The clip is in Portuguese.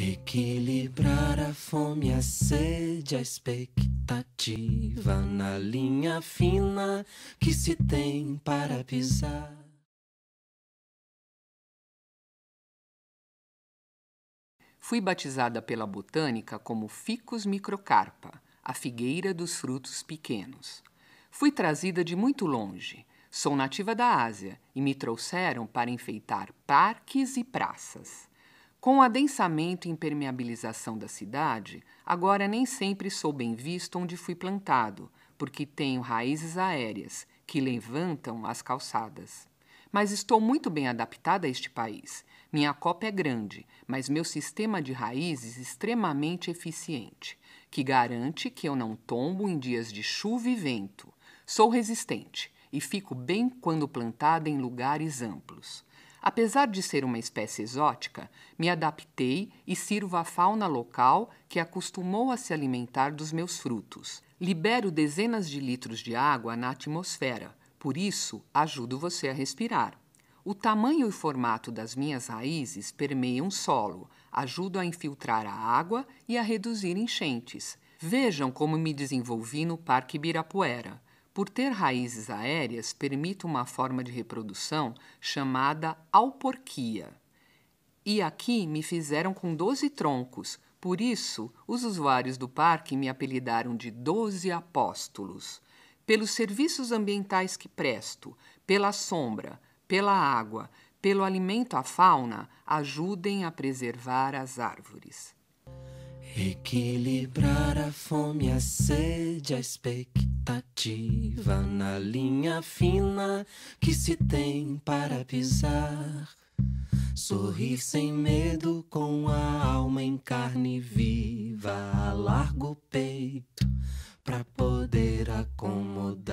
Equilibrar a fome, a sede, a expectativa na linha fina que se tem para pisar. Fui batizada pela botânica como Ficus microcarpa, a figueira dos frutos pequenos. Fui trazida de muito longe. Sou nativa da Ásia e me trouxeram para enfeitar parques e praças. Com o adensamento e impermeabilização da cidade, agora nem sempre sou bem visto onde fui plantado, porque tenho raízes aéreas que levantam as calçadas. Mas estou muito bem adaptada a este país. Minha copa é grande, mas meu sistema de raízes extremamente eficiente, que garante que eu não tombo em dias de chuva e vento. Sou resistente e fico bem quando plantada em lugares amplos. Apesar de ser uma espécie exótica, me adaptei e sirvo à fauna local que acostumou a se alimentar dos meus frutos. Libero dezenas de litros de água na atmosfera, por isso ajudo você a respirar. O tamanho e formato das minhas raízes permeiam o solo, ajudo a infiltrar a água e a reduzir enchentes. Vejam como me desenvolvi no Parque Birapuera. Por ter raízes aéreas, permite uma forma de reprodução chamada alporquia. E aqui me fizeram com 12 troncos, por isso os usuários do parque me apelidaram de 12 apóstolos. Pelos serviços ambientais que presto, pela sombra, pela água, pelo alimento à fauna, ajudem a preservar as árvores. Equilibrar a fome, a sede, a expectativa na linha fina que se tem para pisar. Sorrir sem medo com a alma em carne viva, a largo peito, para poder acomodar.